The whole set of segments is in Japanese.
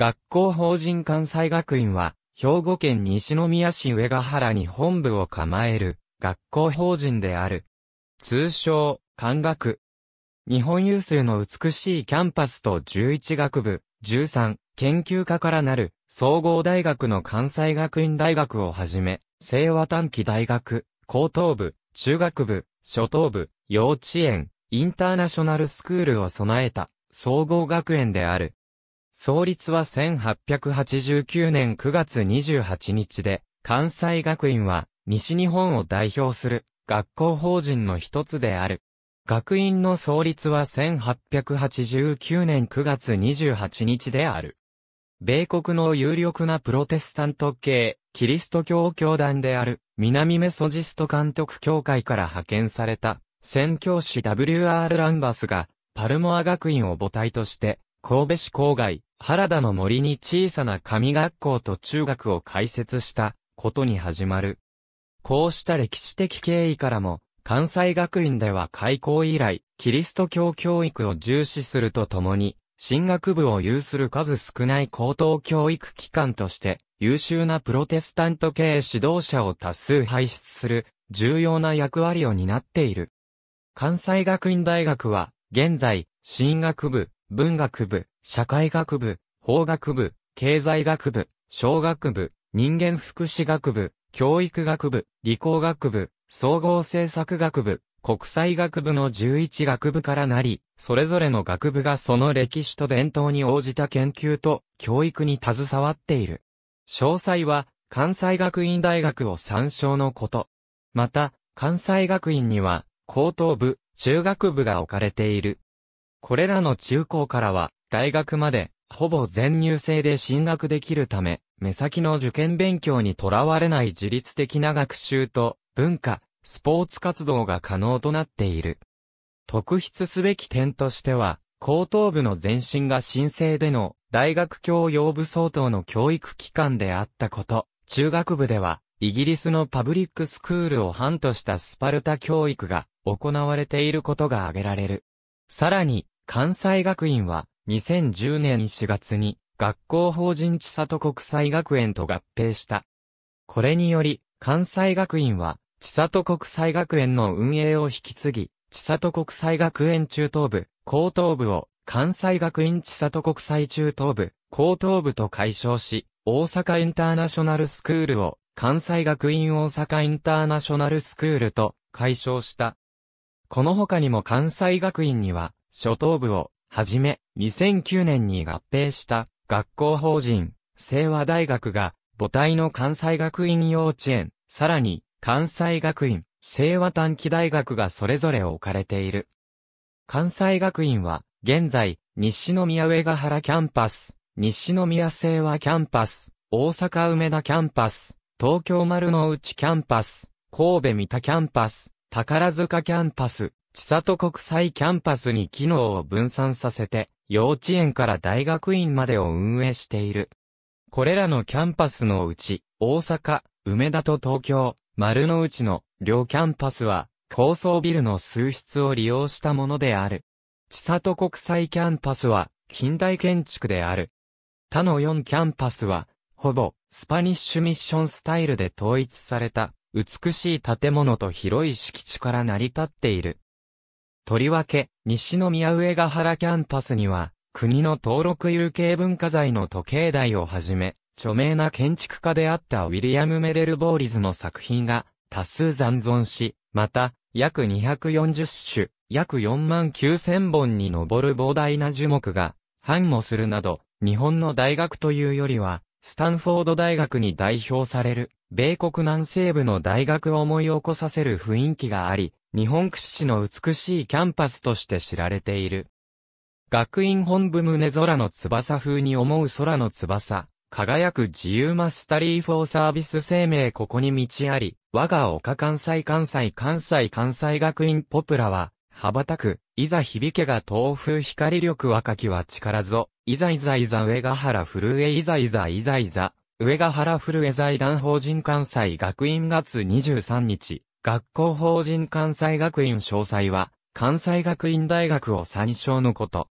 学校法人関西学院は、兵庫県西宮市上ヶ原に本部を構える、学校法人である。通称、関学。日本有数の美しいキャンパスと11学部、13、研究科からなる、総合大学の関西学院大学をはじめ、清和短期大学、高等部、中学部、初等部、幼稚園、インターナショナルスクールを備えた、総合学園である。創立は1889年9月28日で、関西学院は西日本を代表する学校法人の一つである。学院の創立は1889年9月28日である。米国の有力なプロテスタント系、キリスト教教団である、南メソジスト監督協会から派遣された、宣教師 W.R. ランバスが、パルモア学院を母体として、神戸市郊外、原田の森に小さな神学校と中学を開設したことに始まる。こうした歴史的経緯からも、関西学院では開校以来、キリスト教教育を重視するとともに、進学部を有する数少ない高等教育機関として、優秀なプロテスタント系指導者を多数輩出する、重要な役割を担っている。関西学院大学は、現在、進学部、文学部、社会学部、法学部、経済学部、小学部、人間福祉学部、教育学部、理工学部、総合政策学部、国際学部の11学部からなり、それぞれの学部がその歴史と伝統に応じた研究と教育に携わっている。詳細は、関西学院大学を参照のこと。また、関西学院には、高等部、中学部が置かれている。これらの中高からは、大学まで、ほぼ全入制で進学できるため、目先の受験勉強にとらわれない自律的な学習と、文化、スポーツ活動が可能となっている。特筆すべき点としては、高等部の前身が申請での大学教養部相当の教育機関であったこと、中学部では、イギリスのパブリックスクールを範としたスパルタ教育が行われていることが挙げられる。さらに、関西学院は、2010年4月に、学校法人千里国際学園と合併した。これにより、関西学院は、千里国際学園の運営を引き継ぎ、千里国際学園中等部、高等部を、関西学院千里国際中等部、高等部と解消し、大阪インターナショナルスクールを、関西学院大阪インターナショナルスクールと解消した。この他にも関西学院には、初等部を、はじめ、2009年に合併した学校法人、清和大学が、母体の関西学院幼稚園、さらに、関西学院、清和短期大学がそれぞれ置かれている。関西学院は、現在、西宮上ヶ原キャンパス、西宮清和キャンパス、大阪梅田キャンパス、東京丸の内キャンパス、神戸三田キャンパス、宝塚キャンパス、千里国際キャンパスに機能を分散させて、幼稚園から大学院までを運営している。これらのキャンパスのうち、大阪、梅田と東京、丸の内の両キャンパスは、高層ビルの数室を利用したものである。千里国際キャンパスは、近代建築である。他の4キャンパスは、ほぼ、スパニッシュミッションスタイルで統一された、美しい建物と広い敷地から成り立っている。とりわけ、西宮上ヶ原キャンパスには、国の登録有形文化財の時計台をはじめ、著名な建築家であったウィリアム・メレル・ボーリズの作品が多数残存し、また、約240種、約4万9000本に上る膨大な樹木が、繁茂するなど、日本の大学というよりは、スタンフォード大学に代表される、米国南西部の大学を思い起こさせる雰囲気があり、日本屈指の美しいキャンパスとして知られている。学院本部胸空の翼風に思う空の翼。輝く自由マスタリーフォーサービス生命ここに道あり、我が丘関西関西関西関西学院ポプラは、羽ばたく、いざ響けが東風光力若きは力ぞ、いざいざいざ上ヶ原震えいざいざいざいざ、上ヶ原震え財団法人関西学院月23日、学校法人関西学院詳細は、関西学院大学を参照のこと。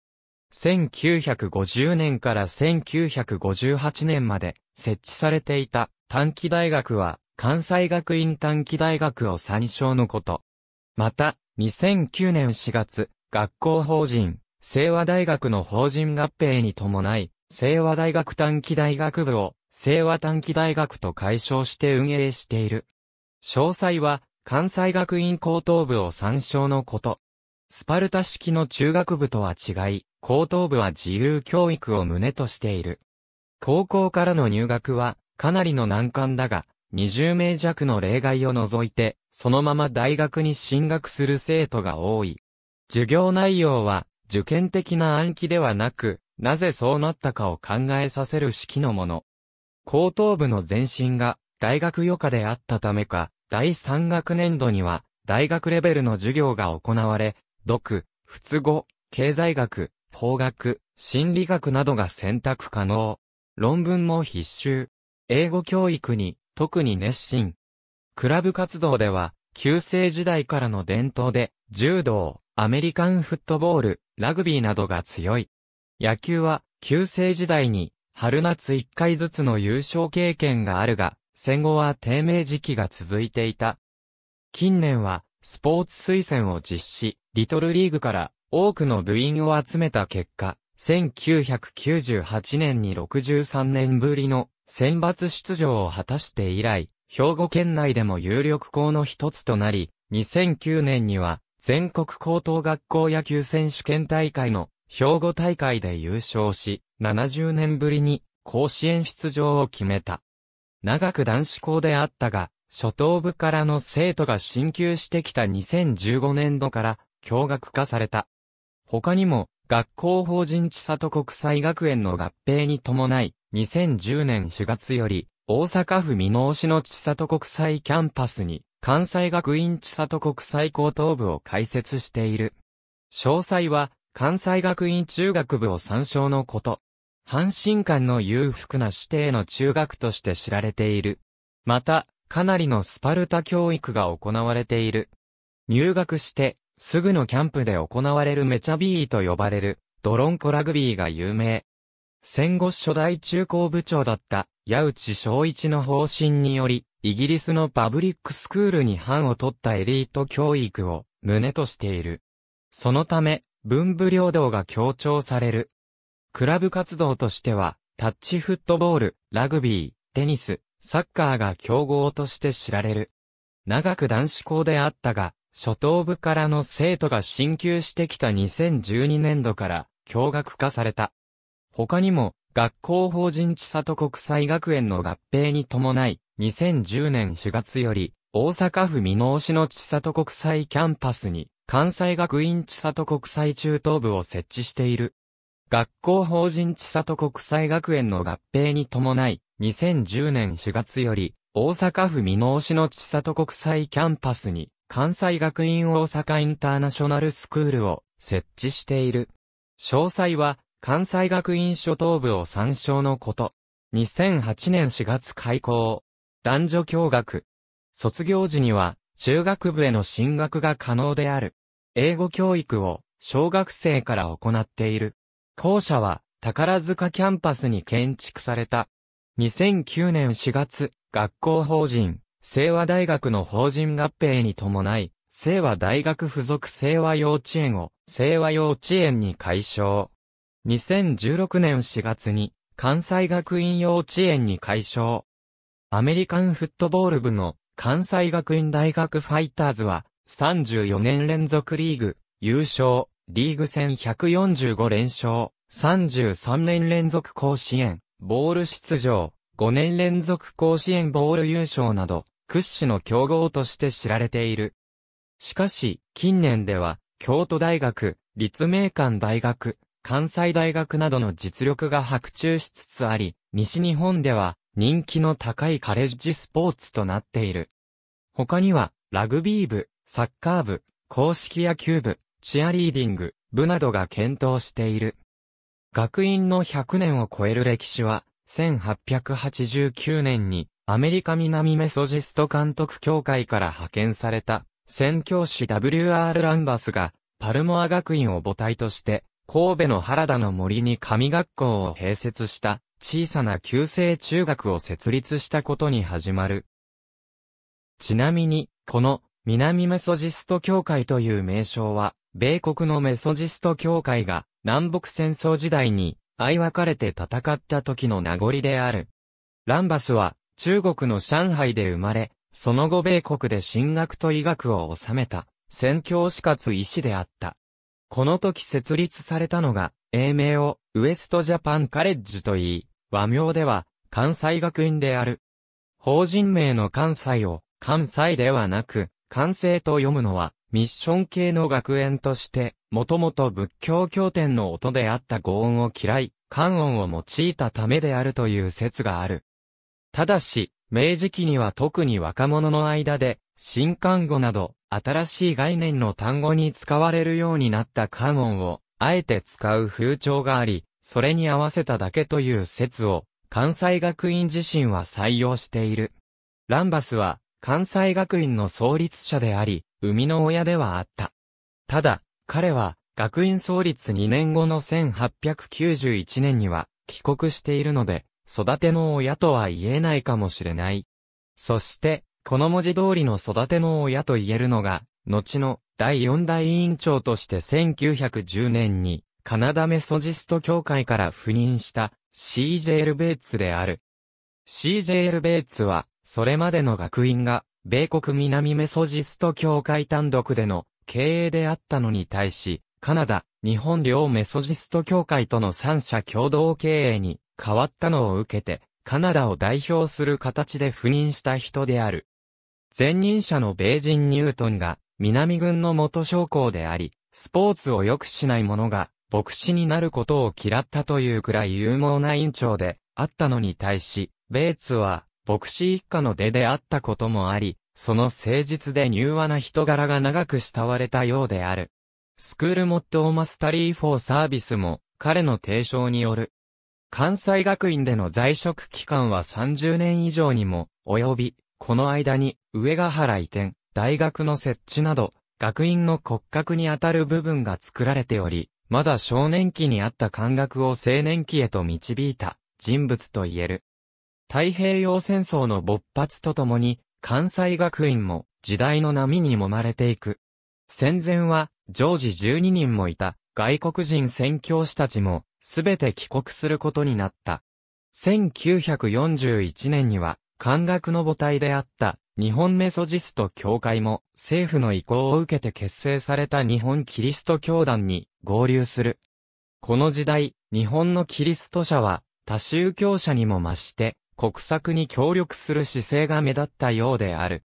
1950年から1958年まで設置されていた短期大学は関西学院短期大学を参照のこと。また、2009年4月、学校法人、清和大学の法人合併に伴い、清和大学短期大学部を、清和短期大学と解消して運営している。詳細は、関西学院高等部を参照のこと。スパルタ式の中学部とは違い、高等部は自由教育を旨としている。高校からの入学は、かなりの難関だが、20名弱の例外を除いて、そのまま大学に進学する生徒が多い。授業内容は、受験的な暗記ではなく、なぜそうなったかを考えさせる式のもの。高等部の前身が、大学余科であったためか、第3学年度には、大学レベルの授業が行われ、読、仏語、経済学、法学、心理学などが選択可能。論文も必修。英語教育に、特に熱心。クラブ活動では、旧世時代からの伝統で、柔道、アメリカンフットボール、ラグビーなどが強い。野球は、旧世時代に、春夏一回ずつの優勝経験があるが、戦後は低迷時期が続いていた。近年は、スポーツ推薦を実施、リトルリーグから多くの部員を集めた結果、1998年に63年ぶりの選抜出場を果たして以来、兵庫県内でも有力校の一つとなり、2009年には全国高等学校野球選手権大会の兵庫大会で優勝し、70年ぶりに甲子園出場を決めた。長く男子校であったが、初等部からの生徒が進級してきた2015年度から教学化された。他にも、学校法人千里国際学園の合併に伴い、2010年4月より、大阪府見直市の千里国際キャンパスに、関西学院千里国際高等部を開設している。詳細は、関西学院中学部を参照のこと。阪神間の裕福な指定の中学として知られている。また、かなりのスパルタ教育が行われている。入学して、すぐのキャンプで行われるメチャビーと呼ばれる、ドロンコラグビーが有名。戦後初代中高部長だった、矢内昭一の方針により、イギリスのパブリックスクールに班を取ったエリート教育を、旨としている。そのため、文武両道が強調される。クラブ活動としては、タッチフットボール、ラグビー、テニス、サッカーが競合として知られる。長く男子校であったが、初等部からの生徒が進級してきた2012年度から共学化された。他にも、学校法人千里国際学園の合併に伴い、2010年4月より、大阪府見直市の千里国際キャンパスに、関西学院千里国際中等部を設置している。学校法人千里国際学園の合併に伴い、2010年4月より、大阪府見直市の千里国際キャンパスに、関西学院大阪インターナショナルスクールを設置している。詳細は、関西学院初等部を参照のこと。2008年4月開校。男女共学。卒業時には、中学部への進学が可能である。英語教育を、小学生から行っている。校舎は宝塚キャンパスに建築された。2009年4月、学校法人、清和大学の法人合併に伴い、清和大学附属清和幼稚園を清和幼稚園に改称。2016年4月に関西学院幼稚園に改称。アメリカンフットボール部の関西学院大学ファイターズは34年連続リーグ優勝。リーグ戦145連勝、33年連続甲子園、ボール出場、5年連続甲子園ボール優勝など、屈指の強豪として知られている。しかし、近年では、京都大学、立命館大学、関西大学などの実力が白昼しつつあり、西日本では人気の高いカレッジスポーツとなっている。他には、ラグビー部、サッカー部、硬式野球部、チアリーディング、部などが検討している。学院の100年を超える歴史は、1889年にアメリカ南メソジスト監督協会から派遣された、宣教師 W.R. ランバスが、パルモア学院を母体として、神戸の原田の森に神学校を併設した小さな旧制中学を設立したことに始まる。ちなみに、この南メソジスト協会という名称は米国のメソジスト教会が南北戦争時代に相分かれて戦った時の名残である。ランバスは中国の上海で生まれ、その後米国で進学と医学を治めた、宣教師かつ医師であった。この時設立されたのが、英名をウエストジャパンカレッジと言い、和名では関西学院である。法人名の関西を関西ではなく、関西と読むのはミッション系の学園として、もともと仏教経典の音であった語音を嫌い、漢音を用いたためであるという説がある。ただし、明治期には特に若者の間で、新漢語など、新しい概念の単語に使われるようになった漢音を、あえて使う風潮があり、それに合わせただけという説を、関西学院自身は採用している。ランバスは、関西学院の創立者であり、生みの親ではあった。ただ、彼は、学院創立2年後の1891年には、帰国しているので、育ての親とは言えないかもしれない。そして、この文字通りの育ての親と言えるのが、後の第四代委員長として1910年に、カナダメソジスト協会から赴任した CJ l ベーツである。CJ l ベーツは、それまでの学院が、米国南メソジスト教会単独での経営であったのに対し、カナダ、日本両メソジスト教会との三者共同経営に変わったのを受けて、カナダを代表する形で赴任した人である。前任者の米人ニュートンが、南軍の元将校であり、スポーツを良くしない者が、牧師になることを嫌ったというくらい有望な院長で、あったのに対し、ベイツは、牧師一家の出であったこともあり、その誠実で柔和な人柄が長く慕われたようである。スクールモッオーマスタリーフォーサービスも彼の提唱による。関西学院での在職期間は30年以上にも及び、この間に上ヶ原移転、大学の設置など、学院の骨格にあたる部分が作られており、まだ少年期にあった感覚を青年期へと導いた人物と言える。太平洋戦争の勃発とともに、関西学院も時代の波に揉まれていく。戦前は、常時12人もいた外国人宣教師たちも、すべて帰国することになった。1941年には、漢学の母体であった日本メソジスト教会も政府の意向を受けて結成された日本キリスト教団に合流する。この時代、日本のキリスト者は多宗教者にも増して国策に協力する姿勢が目立ったようである。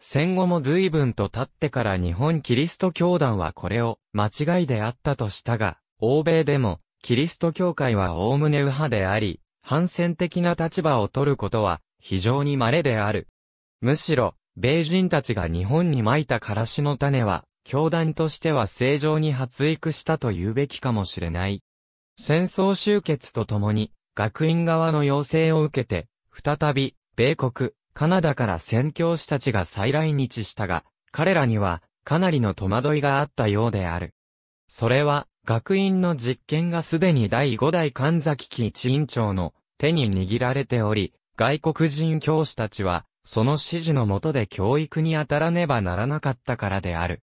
戦後も随分と経ってから日本キリスト教団はこれを間違いであったとしたが、欧米でもキリスト教会は概ね右派であり、反戦的な立場を取ることは非常に稀である。むしろ、米人たちが日本に撒いたからしの種は、教団としては正常に発育したと言うべきかもしれない。戦争終結とともに、学院側の要請を受けて、再び、米国、カナダから宣教師たちが再来日したが、彼らには、かなりの戸惑いがあったようである。それは、学院の実験がすでに第5代神崎地一院長の手に握られており、外国人教師たちは、その指示のもとで教育に当たらねばならなかったからである。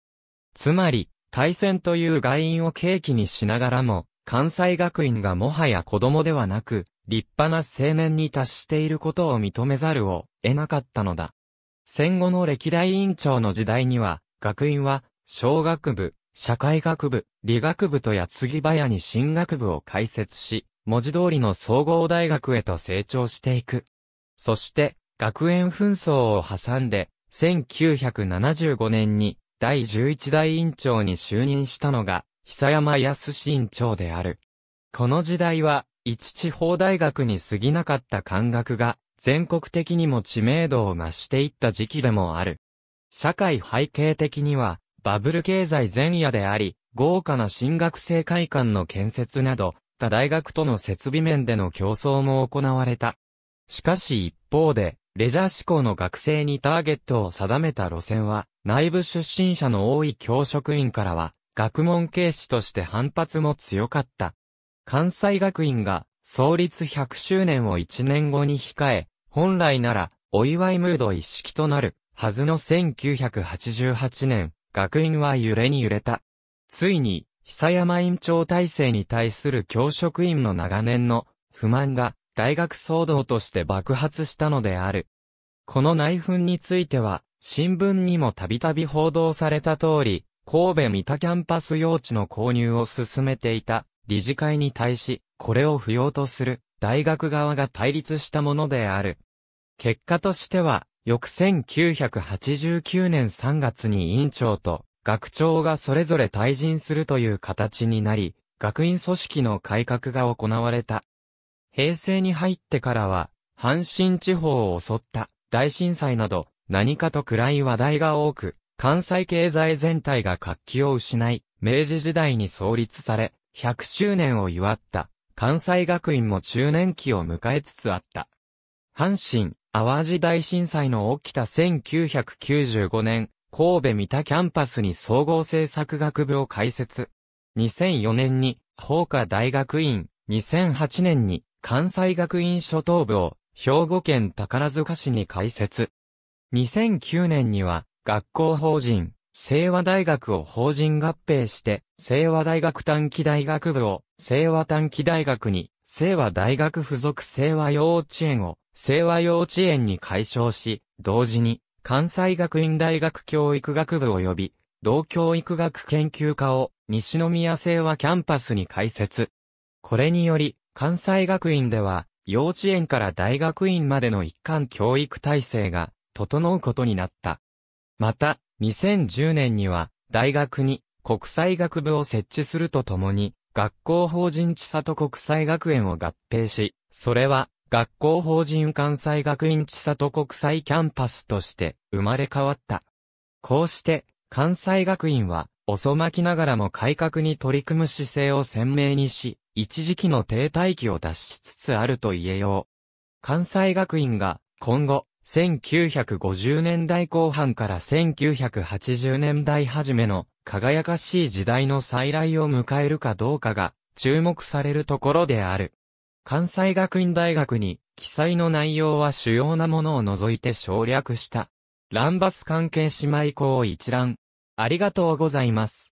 つまり、対戦という外因を契機にしながらも、関西学院がもはや子供ではなく、立派な青年に達していることを認めざるを得なかったのだ。戦後の歴代委員長の時代には、学院は、小学部、社会学部、理学部と矢継ぎ早に進学部を開設し、文字通りの総合大学へと成長していく。そして、学園紛争を挟んで、1975年に第11代院長に就任したのが、久山康新長である。この時代は、一地方大学に過ぎなかった漢学が、全国的にも知名度を増していった時期でもある。社会背景的には、バブル経済前夜であり、豪華な新学生会館の建設など、他大学との設備面での競争も行われた。しかし一方で、レジャー志向の学生にターゲットを定めた路線は、内部出身者の多い教職員からは、学問軽視として反発も強かった。関西学院が創立100周年を1年後に控え、本来ならお祝いムード一式となるはずの1988年、学院は揺れに揺れた。ついに、久山院長体制に対する教職員の長年の不満が大学騒動として爆発したのである。この内紛については、新聞にもたびたび報道された通り、神戸三田キャンパス用地の購入を進めていた理事会に対し、これを不要とする大学側が対立したものである。結果としては、翌1989年3月に委員長と学長がそれぞれ退陣するという形になり、学院組織の改革が行われた。平成に入ってからは、阪神地方を襲った大震災など、何かと暗い話題が多く、関西経済全体が活気を失い、明治時代に創立され、100周年を祝った、関西学院も中年期を迎えつつあった。阪神、淡路大震災の起きた1995年、神戸三田キャンパスに総合政策学部を開設。2004年に、法科大学院、2008年に、関西学院初等部を、兵庫県宝塚市に開設。2009年には、学校法人、清和大学を法人合併して、清和大学短期大学部を、清和短期大学に、清和大学附属清和幼稚園を、清和幼稚園に改称し、同時に、関西学院大学教育学部及び、同教育学研究科を、西宮清和キャンパスに開設。これにより、関西学院では、幼稚園から大学院までの一貫教育体制が、整うことになった。また、2010年には、大学に国際学部を設置するとともに、学校法人千里国際学園を合併し、それは、学校法人関西学院千里国際キャンパスとして生まれ変わった。こうして、関西学院は、遅まきながらも改革に取り組む姿勢を鮮明にし、一時期の停滞期を脱しつつあると言えよう。関西学院が、今後、1950年代後半から1980年代初めの輝かしい時代の再来を迎えるかどうかが注目されるところである。関西学院大学に記載の内容は主要なものを除いて省略した。ランバス関係姉妹校一覧。ありがとうございます。